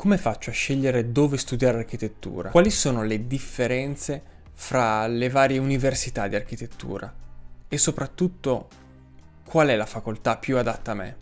come faccio a scegliere dove studiare architettura? Quali sono le differenze fra le varie università di architettura? E soprattutto, qual è la facoltà più adatta a me?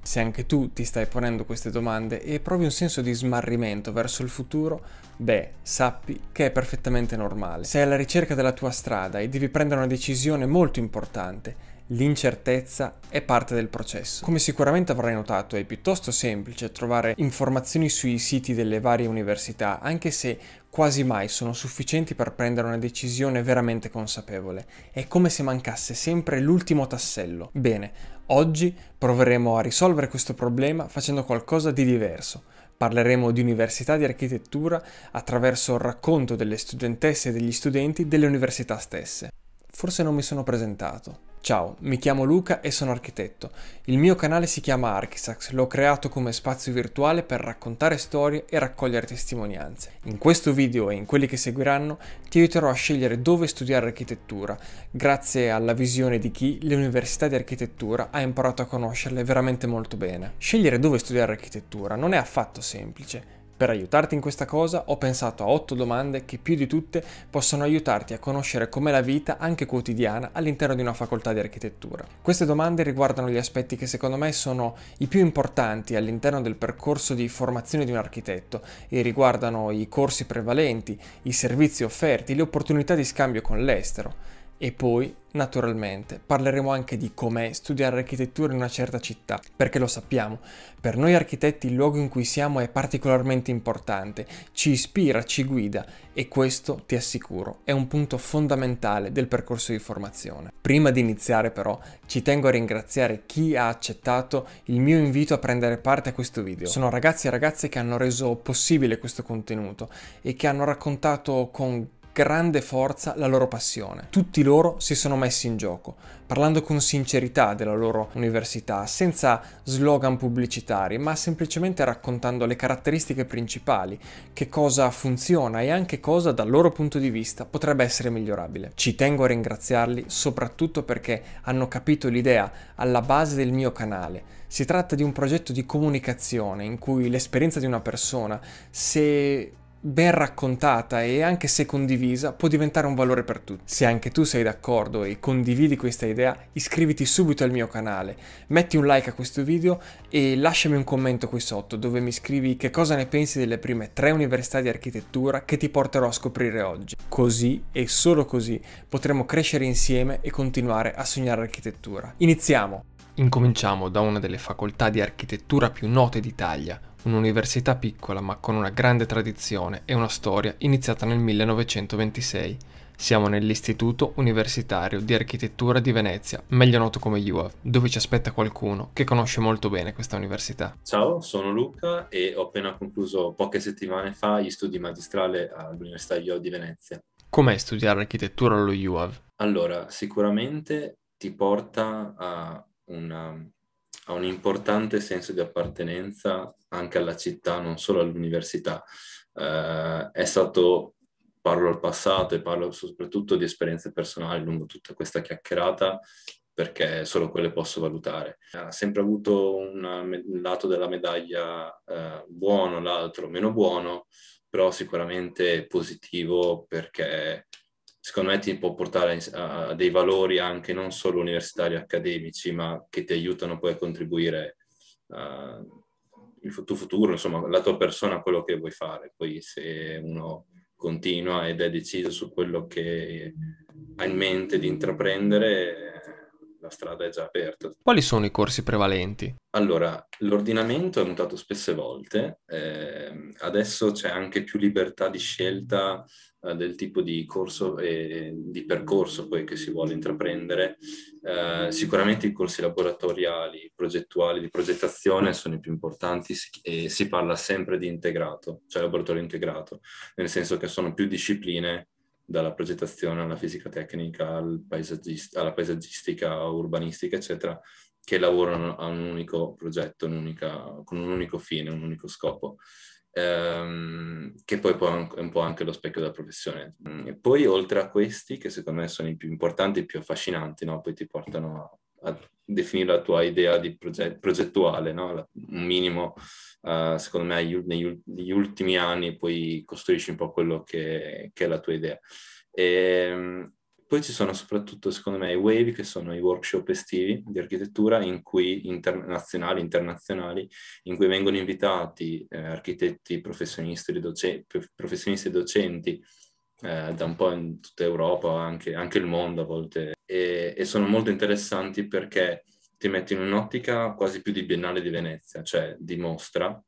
Se anche tu ti stai ponendo queste domande e provi un senso di smarrimento verso il futuro, beh, sappi che è perfettamente normale. Sei alla ricerca della tua strada e devi prendere una decisione molto importante l'incertezza è parte del processo. Come sicuramente avrai notato è piuttosto semplice trovare informazioni sui siti delle varie università, anche se quasi mai sono sufficienti per prendere una decisione veramente consapevole. È come se mancasse sempre l'ultimo tassello. Bene, oggi proveremo a risolvere questo problema facendo qualcosa di diverso. Parleremo di università di architettura attraverso il racconto delle studentesse e degli studenti delle università stesse. Forse non mi sono presentato. Ciao, mi chiamo Luca e sono architetto. Il mio canale si chiama Archisax, l'ho creato come spazio virtuale per raccontare storie e raccogliere testimonianze. In questo video e in quelli che seguiranno ti aiuterò a scegliere dove studiare architettura, grazie alla visione di chi l'Università di Architettura ha imparato a conoscerle veramente molto bene. Scegliere dove studiare architettura non è affatto semplice per aiutarti in questa cosa ho pensato a 8 domande che più di tutte possono aiutarti a conoscere com'è la vita anche quotidiana all'interno di una facoltà di architettura. Queste domande riguardano gli aspetti che secondo me sono i più importanti all'interno del percorso di formazione di un architetto e riguardano i corsi prevalenti, i servizi offerti, le opportunità di scambio con l'estero. E poi, naturalmente, parleremo anche di com'è studiare architettura in una certa città, perché lo sappiamo, per noi architetti il luogo in cui siamo è particolarmente importante, ci ispira, ci guida e questo, ti assicuro, è un punto fondamentale del percorso di formazione. Prima di iniziare però, ci tengo a ringraziare chi ha accettato il mio invito a prendere parte a questo video. Sono ragazzi e ragazze che hanno reso possibile questo contenuto e che hanno raccontato con grande forza la loro passione. Tutti loro si sono messi in gioco, parlando con sincerità della loro università, senza slogan pubblicitari, ma semplicemente raccontando le caratteristiche principali, che cosa funziona e anche cosa dal loro punto di vista potrebbe essere migliorabile. Ci tengo a ringraziarli soprattutto perché hanno capito l'idea alla base del mio canale. Si tratta di un progetto di comunicazione in cui l'esperienza di una persona, se ben raccontata e anche se condivisa può diventare un valore per tutti. Se anche tu sei d'accordo e condividi questa idea, iscriviti subito al mio canale, metti un like a questo video e lasciami un commento qui sotto dove mi scrivi che cosa ne pensi delle prime tre università di architettura che ti porterò a scoprire oggi. Così e solo così potremo crescere insieme e continuare a sognare architettura. Iniziamo! Incominciamo da una delle facoltà di architettura più note d'Italia, un'università piccola ma con una grande tradizione e una storia iniziata nel 1926. Siamo nell'Istituto Universitario di Architettura di Venezia, meglio noto come UAV, dove ci aspetta qualcuno che conosce molto bene questa università. Ciao, sono Luca e ho appena concluso poche settimane fa gli studi magistrali all'Università UAV di Venezia. Com'è studiare architettura allo UAV? Allora, sicuramente ti porta a una ha un importante senso di appartenenza anche alla città, non solo all'università. Eh, è stato, parlo al passato e parlo soprattutto di esperienze personali lungo tutta questa chiacchierata, perché solo quelle posso valutare. Ha sempre avuto un lato della medaglia eh, buono, l'altro meno buono, però sicuramente positivo perché secondo me ti può portare a, dei valori anche non solo universitari e accademici, ma che ti aiutano poi a contribuire il tuo futuro, insomma, la tua persona, quello che vuoi fare. Poi se uno continua ed è deciso su quello che ha in mente di intraprendere, la strada è già aperta. Quali sono i corsi prevalenti? Allora, l'ordinamento è mutato spesse volte, eh, adesso c'è anche più libertà di scelta eh, del tipo di corso e di percorso poi che si vuole intraprendere. Eh, sicuramente i corsi laboratoriali, progettuali, di progettazione sono i più importanti e si parla sempre di integrato, cioè laboratorio integrato, nel senso che sono più discipline dalla progettazione alla fisica tecnica, al paesaggist- alla paesaggistica, urbanistica, eccetera, che lavorano a un unico progetto, un'unica, con un unico fine, un unico scopo ehm, che poi, è un po' anche lo specchio della professione. Mm, e poi oltre a questi, che secondo me sono i più importanti i più affascinanti, no? poi ti portano a, a definire la tua idea di proget- progettuale, no? un minimo, uh, secondo me, negli ultimi anni poi costruisci un po' quello che, che è la tua idea. E, ehm, poi ci sono soprattutto, secondo me, i WAVE, che sono i workshop estivi di architettura in cui, internazionali, internazionali, in cui vengono invitati eh, architetti, professionisti, docenti, professionisti e docenti eh, da un po' in tutta Europa, anche, anche il mondo a volte, e, e sono molto interessanti perché ti metti in un'ottica quasi più di Biennale di Venezia, cioè di mostra,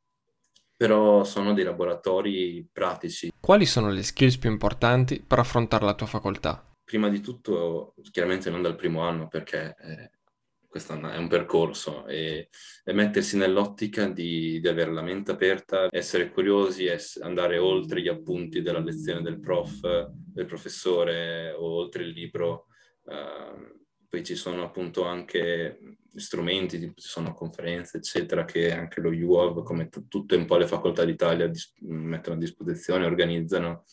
però sono dei laboratori pratici. Quali sono le skills più importanti per affrontare la tua facoltà? prima di tutto, chiaramente non dal primo anno, perché eh, questo è un percorso, e, e mettersi nell'ottica di, di, avere la mente aperta, essere curiosi, ess- andare oltre gli appunti della lezione del prof, del professore o oltre il libro. Eh, poi ci sono appunto anche strumenti, ci sono conferenze, eccetera, che anche lo UOV, come t- tutte un po' le facoltà d'Italia, dis- mettono a disposizione, organizzano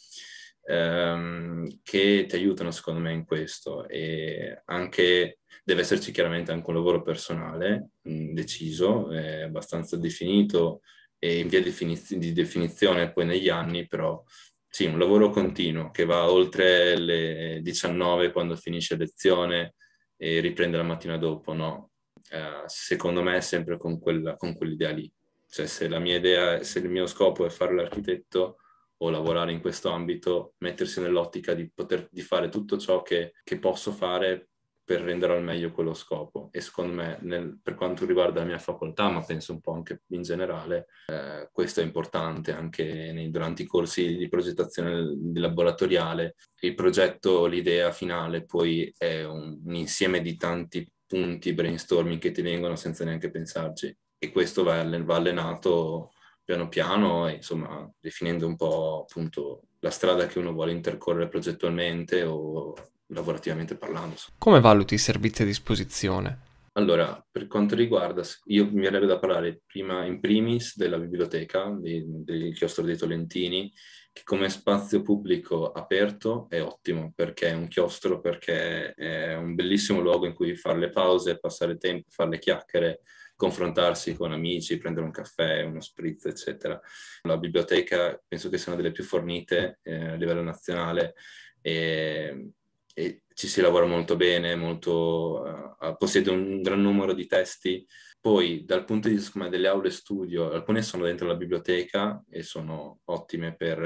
ehm, che ti aiutano secondo me in questo e anche deve esserci chiaramente anche un lavoro personale mh, mm, deciso, eh, abbastanza definito e in via definiz- di definizione poi negli anni, però sì, un lavoro continuo che va oltre le 19 quando finisce lezione e riprende la mattina dopo, no? Eh, secondo me è sempre con, quella, con quell'idea lì. Cioè se la mia idea, se il mio scopo è fare l'architetto, o lavorare in questo ambito, mettersi nell'ottica di, poter, di fare tutto ciò che, che, posso fare per rendere al meglio quello scopo. E secondo me, nel, per quanto riguarda la mia facoltà, ma penso un po' anche in generale, eh, questo è importante anche nei, durante i corsi di progettazione laboratoriale. Il progetto, l'idea finale, poi è un, un insieme di tanti punti brainstorming che ti vengono senza neanche pensarci. E questo va allenato piano piano, insomma, definendo un po' appunto la strada che uno vuole intercorrere progettualmente o lavorativamente parlando. Come valuti i servizi a disposizione? Allora, per quanto riguarda, io mi verrebbe da parlare prima in primis della biblioteca di, del chiostro dei Tolentini, che come spazio pubblico aperto è ottimo perché è un chiostro, perché è un bellissimo luogo in cui fare le pause, passare tempo, fare le chiacchiere, confrontarsi con amici, prendere un caffè, uno spritz, eccetera. La biblioteca penso che sia una delle più fornite eh, a livello nazionale e e ci si lavora molto bene, molto, uh, possiede un gran numero di testi. Poi dal punto di vista delle aule studio, alcune sono dentro la biblioteca e sono ottime per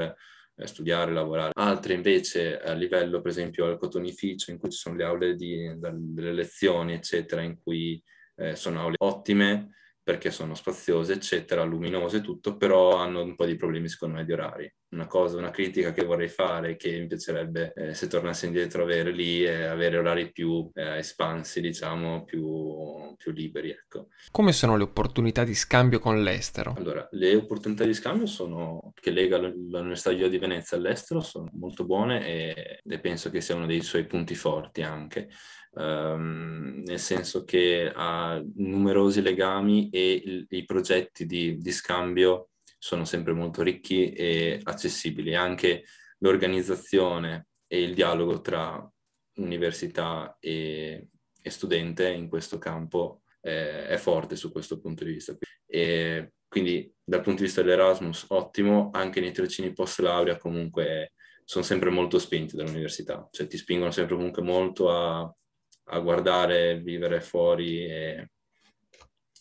eh, studiare, lavorare. Altre invece a livello, per esempio, al cotonificio, in cui ci sono le aule di, delle lezioni, eccetera, in cui eh, sono aule ottime perché sono spaziose, eccetera, luminose, tutto, però hanno un po' di problemi, secondo me, di orari una cosa, una critica che vorrei fare, che mi piacerebbe eh, se tornassi indietro avere lì e eh, avere orari più eh, espansi, diciamo, più, più, liberi, ecco. Come sono le opportunità di scambio con l'estero? Allora, le opportunità di scambio sono, che lega l'Università Io di Venezia all'estero sono molto buone e, e penso che sia uno dei suoi punti forti anche. Um, nel senso che ha numerosi legami e il, i progetti di, di scambio sono sempre molto ricchi e accessibili. Anche l'organizzazione e il dialogo tra università e, e studente in questo campo eh, è forte su questo punto di vista. E quindi dal punto di vista dell'Erasmus ottimo, anche nei tirocini post laurea comunque sono sempre molto spinti dall'università, cioè ti spingono sempre comunque molto a, a guardare, vivere fuori e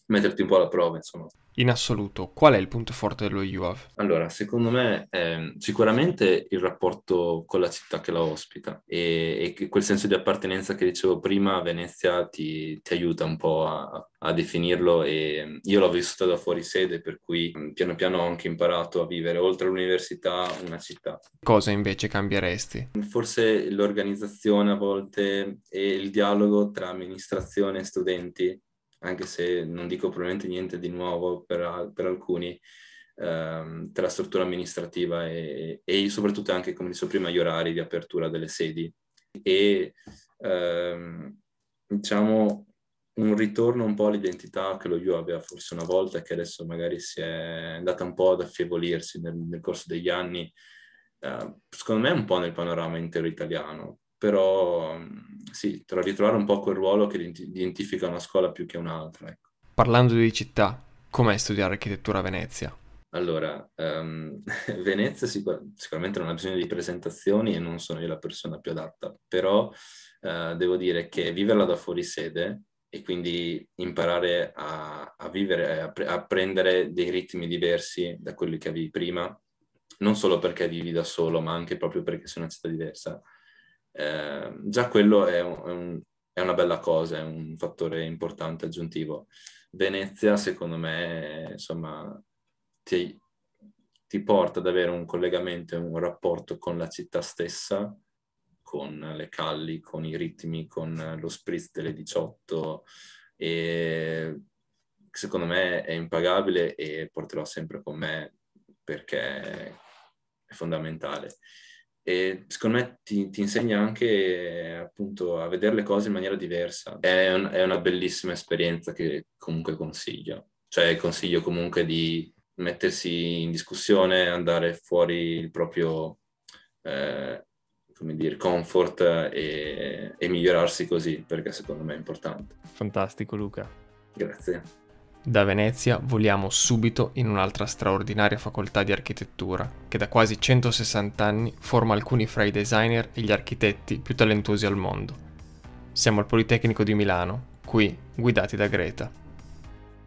metterti un po' alla prova, insomma in assoluto, qual è il punto forte dello UAV? Allora, secondo me ehm, sicuramente il rapporto con la città che la ospita e, e, quel senso di appartenenza che dicevo prima, Venezia ti, ti aiuta un po' a, a definirlo e ehm, io l'ho vissuta da fuori sede, per cui mm, piano piano ho anche imparato a vivere oltre l'università una città. Cosa invece cambieresti? Forse l'organizzazione a volte e il dialogo tra amministrazione e studenti anche se non dico probabilmente niente di nuovo per, per alcuni, ehm, tra la struttura amministrativa e, e, soprattutto anche, come dicevo prima, gli orari di apertura delle sedi e ehm, diciamo un ritorno un po' all'identità che lo Yu aveva forse una volta che adesso magari si è andata un po' ad affievolirsi nel, nel corso degli anni, eh, secondo me un po' nel panorama intero italiano, però mm, sì, tra ritrovare un po' quel ruolo che identifica una scuola più che un'altra. Ecco. Parlando di città, com'è studiare architettura a Venezia? Allora, um, Venezia sicur- sicuramente non ha bisogno di presentazioni e non sono io la persona più adatta, però uh, devo dire che viverla da fuori sede e quindi imparare a, a vivere, a, pre- a prendere dei ritmi diversi da quelli che avevi prima, non solo perché vivi da solo, ma anche proprio perché sei una città diversa, Ehm, già quello è, un, è, una bella cosa, è un fattore importante aggiuntivo. Venezia, secondo me, insomma, ti, ti porta ad avere un collegamento e un rapporto con la città stessa, con le calli, con i ritmi, con lo spritz delle 18 e secondo me è impagabile e porterò sempre con me perché è fondamentale e secondo me ti, ti insegna anche appunto a vedere le cose in maniera diversa. È, un, è una bellissima esperienza che comunque consiglio, cioè consiglio comunque di mettersi in discussione, andare fuori il proprio... Eh, come dire, comfort e, e migliorarsi così, perché secondo me è importante. Fantastico Luca. Grazie. Da Venezia voliamo subito in un'altra straordinaria facoltà di architettura, che da quasi 160 anni forma alcuni fra i designer e gli architetti più talentuosi al mondo. Siamo al Politecnico di Milano, qui guidati da Greta.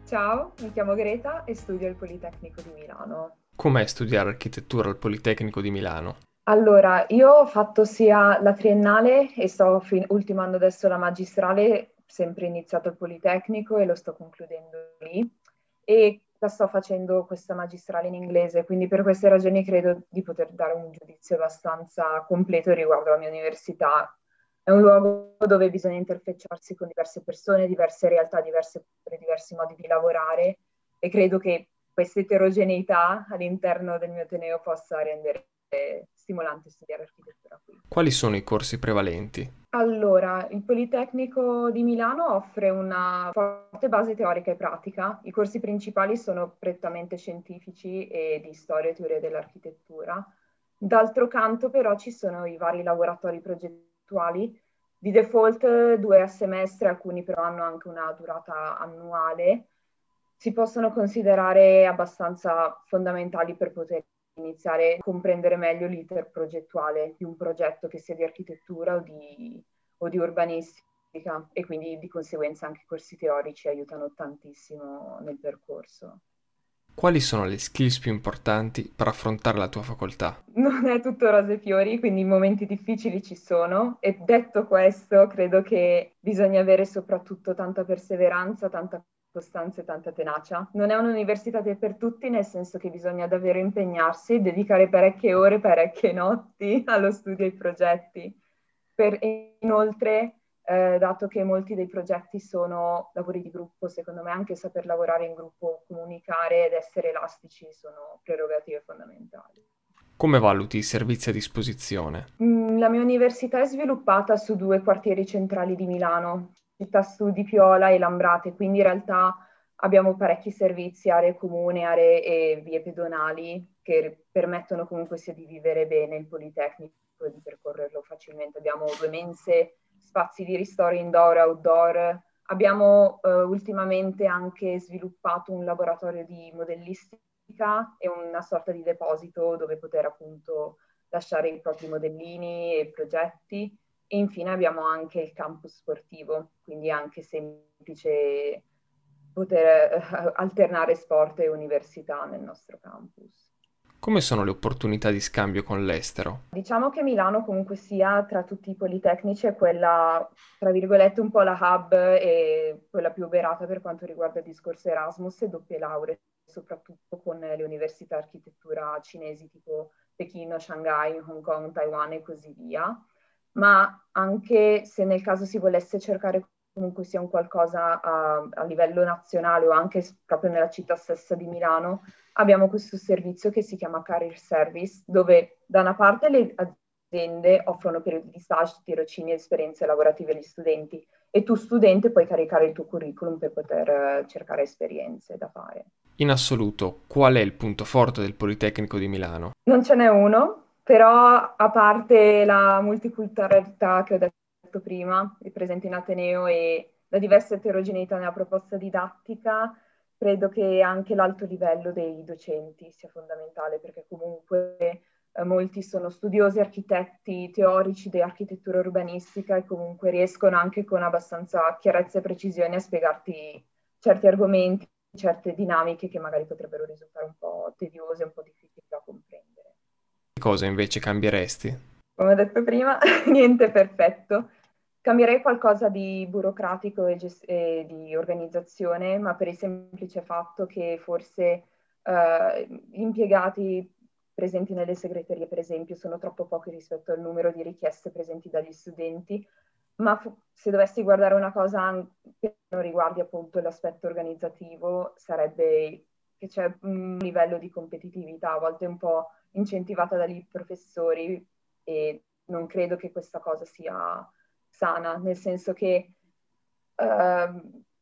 Ciao, mi chiamo Greta e studio al Politecnico di Milano. Com'è studiare architettura al Politecnico di Milano? Allora, io ho fatto sia la triennale e sto ultimando adesso la magistrale sempre iniziato il Politecnico e lo sto concludendo lì e la sto facendo questa magistrale in inglese, quindi per queste ragioni credo di poter dare un giudizio abbastanza completo riguardo alla mia università. È un luogo dove bisogna interfacciarsi con diverse persone, diverse realtà, diverse culture, diversi modi di lavorare e credo che questa eterogeneità all'interno del mio Ateneo possa rendere stimolante studiare architettura qui. Quali sono i corsi prevalenti? Allora, il Politecnico di Milano offre una forte base teorica e pratica. I corsi principali sono prettamente scientifici e di storia e teoria dell'architettura. D'altro canto però ci sono i vari laboratori progettuali, di default due a semestre, alcuni però hanno anche una durata annuale si possono considerare abbastanza fondamentali per poter iniziare a comprendere meglio l'iter progettuale di un progetto che sia di architettura o di, o di urbanistica e quindi di conseguenza anche i corsi teorici aiutano tantissimo nel percorso. Quali sono le skills più importanti per affrontare la tua facoltà? Non è tutto rose e fiori, quindi i momenti difficili ci sono e detto questo credo che bisogna avere soprattutto tanta perseveranza, tanta costanza e tanta tenacia. Non è un'università che è per tutti, nel senso che bisogna davvero impegnarsi, dedicare parecchie ore, parecchie notti allo studio e ai progetti. Per, inoltre, eh, dato che molti dei progetti sono lavori di gruppo, secondo me anche saper lavorare in gruppo, comunicare ed essere elastici sono prerogative fondamentali. Come valuti i servizi a disposizione? Mm, la mia università è sviluppata su due quartieri centrali di Milano, città su di Piola e Lambrate, quindi in realtà abbiamo parecchi servizi, aree comuni, aree e vie pedonali che permettono comunque sia di vivere bene il Politecnico e di percorrerlo facilmente. Abbiamo due mense, spazi di ristoro indoor e outdoor. Abbiamo eh, ultimamente anche sviluppato un laboratorio di modellistica e una sorta di deposito dove poter appunto lasciare i propri modellini e progetti. E infine abbiamo anche il campus sportivo, quindi anche semplice poter eh, alternare sport e università nel nostro campus. Come sono le opportunità di scambio con l'estero? Diciamo che Milano comunque sia tra tutti i politecnici è quella, tra virgolette, un po' la hub e quella più oberata per quanto riguarda il discorso Erasmus e doppie lauree, soprattutto con le università architettura cinesi tipo Pechino, Shanghai, Hong Kong, Taiwan e così via ma anche se nel caso si volesse cercare comunque sia un qualcosa a, a, livello nazionale o anche proprio nella città stessa di Milano, abbiamo questo servizio che si chiama Career Service, dove da una parte le aziende offrono periodi di stage, tirocini, esperienze lavorative agli studenti e tu studente puoi caricare il tuo curriculum per poter eh, cercare esperienze da fare. In assoluto, qual è il punto forte del Politecnico di Milano? Non ce n'è uno, però a parte la multiculturalità che ho detto prima, è presente in Ateneo e la diversa eterogeneità nella proposta didattica, credo che anche l'alto livello dei docenti sia fondamentale perché comunque eh, molti sono studiosi, architetti, teorici di architettura urbanistica e comunque riescono anche con abbastanza chiarezza e precisione a spiegarti certi argomenti, certe dinamiche che magari potrebbero risultare un po' tediose, un po' difficili da comprendere. Cosa invece cambieresti? Come ho detto prima, niente perfetto. Cambierei qualcosa di burocratico e, gest- e, di organizzazione, ma per il semplice fatto che forse eh, gli impiegati presenti nelle segreterie, per esempio, sono troppo pochi rispetto al numero di richieste presenti dagli studenti, ma fu- se dovessi guardare una cosa che non riguardi appunto l'aspetto organizzativo, sarebbe che c'è un livello di competitività, a volte un po' incentivata dai professori e non credo che questa cosa sia sana, nel senso che eh,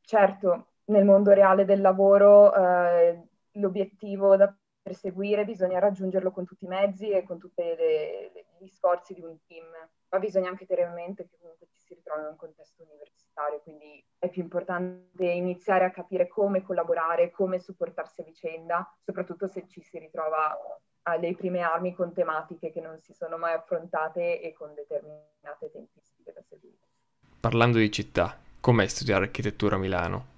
certo nel mondo reale del lavoro eh, l'obiettivo da perseguire bisogna raggiungerlo con tutti i mezzi e con tutti gli sforzi di un team, ma bisogna anche tenere in mente che comunque ci si ritrova in un contesto universitario, quindi è più importante iniziare a capire come collaborare, come supportarsi a vicenda, soprattutto se ci si ritrova alle prime armi con tematiche che non si sono mai affrontate e con determinate tempistiche da seguire. Parlando di città, com'è studiare architettura a Milano?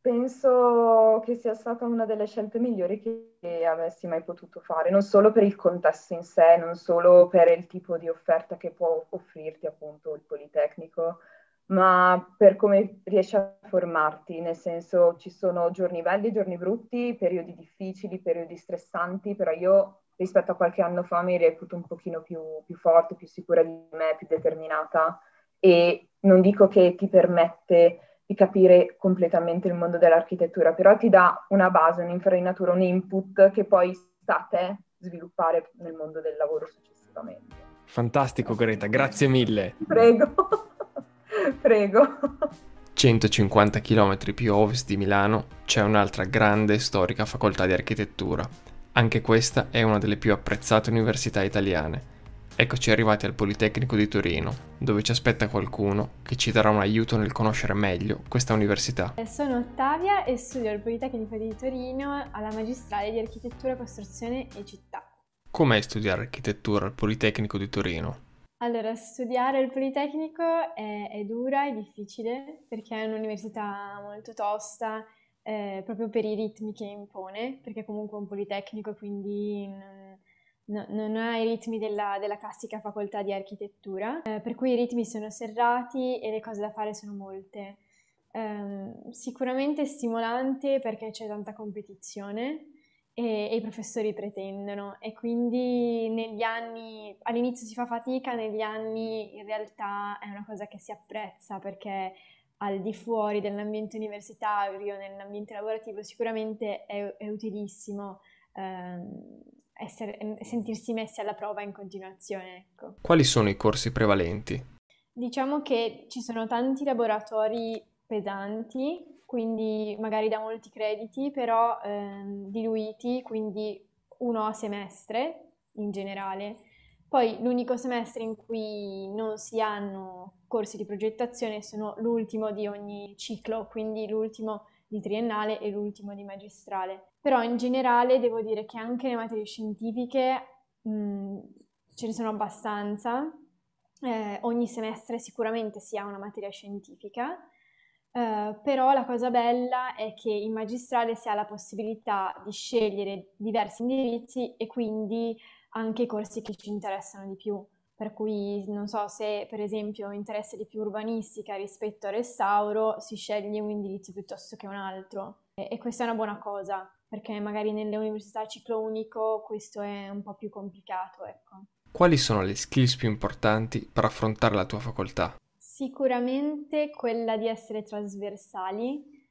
Penso che sia stata una delle scelte migliori che avessi mai potuto fare, non solo per il contesto in sé, non solo per il tipo di offerta che può offrirti appunto il Politecnico, ma per come riesci a formarti, nel senso ci sono giorni belli, giorni brutti, periodi difficili, periodi stressanti, però io rispetto a qualche anno fa mi reputo un pochino più, più forte, più sicura di me, più determinata e non dico che ti permette di capire completamente il mondo dell'architettura, però ti dà una base, un'infarinatura, un input che poi sta a te sviluppare nel mondo del lavoro successivamente. Fantastico Greta, grazie mille. Prego, prego. 150 km più a ovest di Milano c'è un'altra grande e storica facoltà di architettura, anche questa è una delle più apprezzate università italiane. Eccoci arrivati al Politecnico di Torino, dove ci aspetta qualcuno che ci darà un aiuto nel conoscere meglio questa università. Eh, sono Ottavia e studio al Politecnico di Torino alla magistrale di architettura, costruzione e città. Com'è studiare architettura al Politecnico di Torino? Allora, studiare al Politecnico è, è dura, è difficile, perché è un'università molto tosta, eh, proprio per i ritmi che impone, perché comunque è un politecnico, quindi mm, non, non ha i ritmi della, della, classica facoltà di architettura, eh, per cui i ritmi sono serrati e le cose da fare sono molte. Um, sicuramente stimolante perché c'è tanta competizione e, e, i professori pretendono e quindi negli anni, all'inizio si fa fatica, negli anni in realtà è una cosa che si apprezza perché al di fuori dell'ambiente universitario, nell'ambiente lavorativo, sicuramente è, è utilissimo ehm, essere, sentirsi messi alla prova in continuazione. Ecco. Quali sono i corsi prevalenti? Diciamo che ci sono tanti laboratori pesanti, quindi magari da molti crediti, però ehm, diluiti, quindi uno a semestre in generale poi l'unico semestre in cui non si hanno corsi di progettazione sono l'ultimo di ogni ciclo, quindi l'ultimo di triennale e l'ultimo di magistrale. Però in generale devo dire che anche le materie scientifiche mh, ce ne sono abbastanza. Eh, ogni semestre sicuramente si ha una materia scientifica, eh, però la cosa bella è che in magistrale si ha la possibilità di scegliere diversi indirizzi e quindi anche i corsi che ci interessano di più. Per cui non so se per esempio interessa di più urbanistica rispetto al restauro, si sceglie un indirizzo piuttosto che un altro. E, e questa è una buona cosa, perché magari nelle università a ciclo unico questo è un po' più complicato, ecco. Quali sono le skills più importanti per affrontare la tua facoltà? Sicuramente quella di essere trasversali,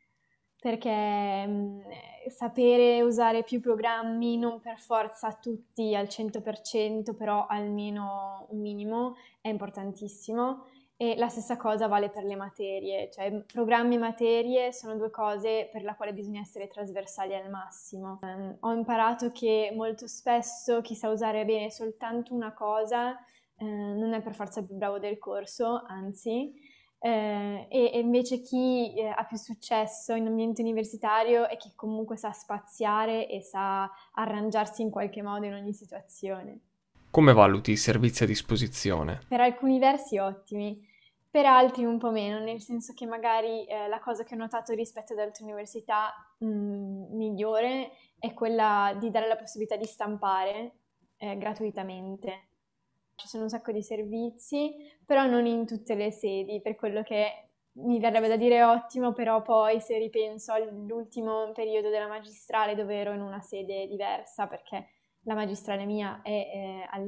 perché mh, mhmm, sapere usare più programmi, non per forza tutti al 100%, però almeno un minimo, è importantissimo. E la stessa cosa vale per le materie, cioè mhmm, programmi e materie sono due cose per le quali bisogna essere trasversali al massimo. Um, ho imparato che molto spesso chi sa usare bene soltanto una cosa eh, non è per forza più bravo del corso, anzi, eh, e, e, invece chi eh, ha più successo in ambiente universitario è chi comunque sa spaziare e sa arrangiarsi in qualche modo in ogni situazione. Come valuti i servizi a disposizione? Per alcuni versi ottimi, per altri un po' meno, nel senso che magari eh, la cosa che ho notato rispetto ad altre università mh, mm, migliore è quella di dare la possibilità di stampare eh, gratuitamente ci sono un sacco di servizi, però non in tutte le sedi, per quello che mi verrebbe da dire ottimo, però poi se ripenso all'ultimo periodo della magistrale dove ero in una sede diversa, perché la magistrale mia è eh, al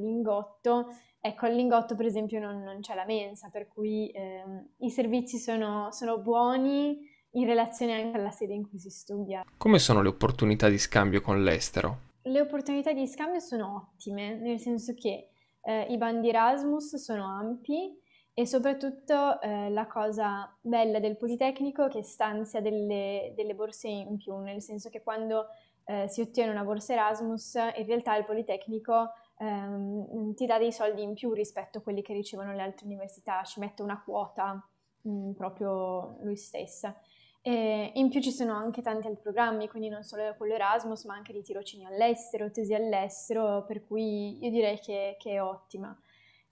ecco all'ingotto per esempio non, non c'è la mensa, per cui eh, i servizi sono, sono buoni in relazione anche alla sede in cui si studia. Come sono le opportunità di scambio con l'estero? Le opportunità di scambio sono ottime, nel senso che eh, i bandi Erasmus sono ampi e soprattutto eh, la cosa bella del Politecnico è che stanzia delle, delle, borse in più, nel senso che quando eh, si ottiene una borsa Erasmus in realtà il Politecnico ehm, ti dà dei soldi in più rispetto a quelli che ricevono le altre università, ci mette una quota mh, mm, proprio lui stessa. E in più ci sono anche tanti altri programmi, quindi non solo quello Erasmus, ma anche di tirocini all'estero, tesi all'estero, per cui io direi che, che è ottima.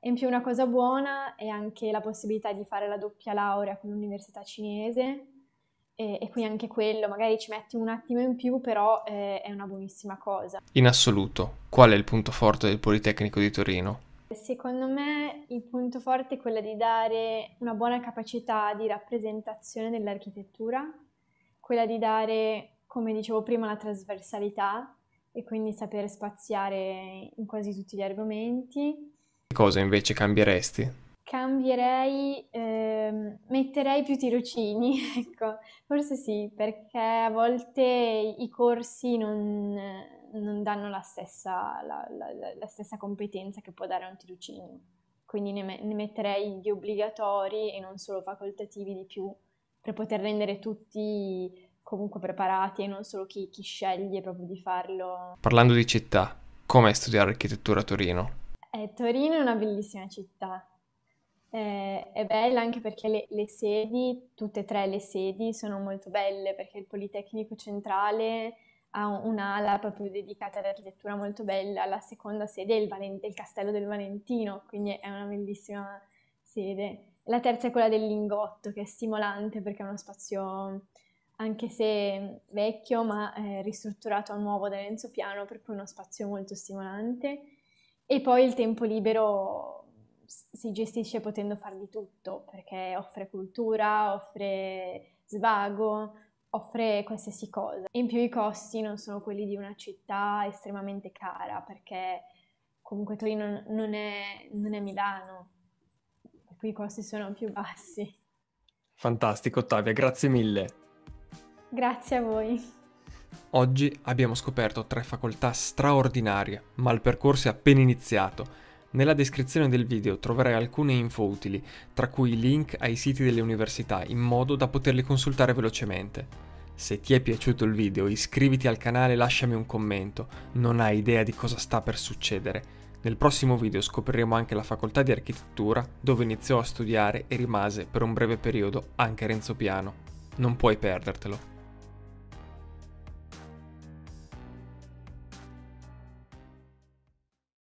E in più una cosa buona è anche la possibilità di fare la doppia laurea con l'università cinese, e, e, quindi anche quello, magari ci metti un attimo in più, però eh, è una buonissima cosa. In assoluto, qual è il punto forte del Politecnico di Torino? Secondo me il punto forte è quello di dare una buona capacità di rappresentazione dell'architettura, quella di dare, come dicevo prima, la trasversalità e quindi saper spaziare in quasi tutti gli argomenti. Che cosa invece cambieresti? Cambierei, ehm, metterei più tirocini, ecco, forse sì, perché a volte i corsi non non danno la stessa, la, la, la stessa, competenza che può dare un tirocinio. Quindi ne, ne, metterei gli obbligatori e non solo facoltativi di più per poter rendere tutti comunque preparati e non solo chi, chi sceglie proprio di farlo. Parlando di città, com'è studiare architettura a Torino? Eh, Torino è una bellissima città, eh, è bella anche perché le, le, sedi, tutte e tre le sedi, sono molto belle perché il Politecnico Centrale ha un'ala proprio dedicata all'architettura molto bella, la seconda sede è il, Valen- il Castello del Valentino, quindi è una bellissima sede. La terza è quella del Lingotto, che è stimolante perché è uno spazio anche se vecchio, ma eh, ristrutturato a nuovo da Enzo Piano, per cui è uno spazio molto stimolante. E poi il tempo libero si gestisce potendo far di tutto, perché offre cultura, offre svago, offre qualsiasi cosa. In più i costi non sono quelli di una città estremamente cara, perché comunque Torino non, è, non è, Milano, per cui i costi sono più bassi. Fantastico Ottavia, grazie mille. Grazie a voi. Oggi abbiamo scoperto tre facoltà straordinarie, ma il percorso è appena iniziato nella descrizione del video troverai alcune info utili, tra cui link ai siti delle università in modo da poterli consultare velocemente. Se ti è piaciuto il video iscriviti al canale e lasciami un commento, non hai idea di cosa sta per succedere. Nel prossimo video scopriremo anche la facoltà di architettura dove iniziò a studiare e rimase per un breve periodo anche Renzo Piano. Non puoi perdertelo.